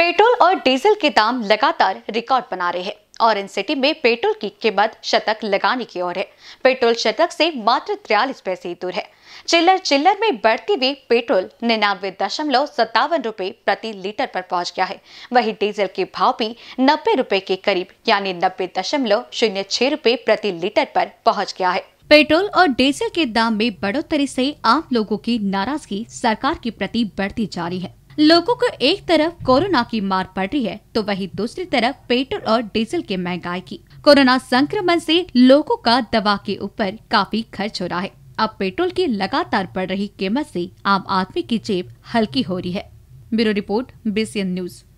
petrol और diesel के दाम लगातार रिकॉर्ड बना रहे हैं इन सिटी में पेट्रोल की कीमत शतक लगाने की ओर है पेट्रोल शतक से मात्र त्रियालीस पैसे ही दूर है चिल्लर चिल्लर में बढ़ती हुई पेट्रोल निन्यानवे दशमलव सत्तावन रूपए प्रति लीटर पर पहुंच गया है वहीं डीजल के भाव भी नब्बे रूपए के करीब यानी नब्बे दशमलव शून्य छह रूपए प्रति लीटर पर पहुंच गया है पेट्रोल और डीजल के दाम में बढ़ोतरी से आम लोगों की नाराजगी सरकार के प्रति बढ़ती जा रही है लोगों को एक तरफ कोरोना की मार पड़ रही है तो वहीं दूसरी तरफ पेट्रोल और डीजल के महंगाई की कोरोना संक्रमण से लोगों का दवा के ऊपर काफी खर्च हो रहा है अब पेट्रोल की लगातार बढ़ रही कीमत से आम आदमी की जेब हल्की हो रही है ब्यूरो रिपोर्ट बीसीएन न्यूज़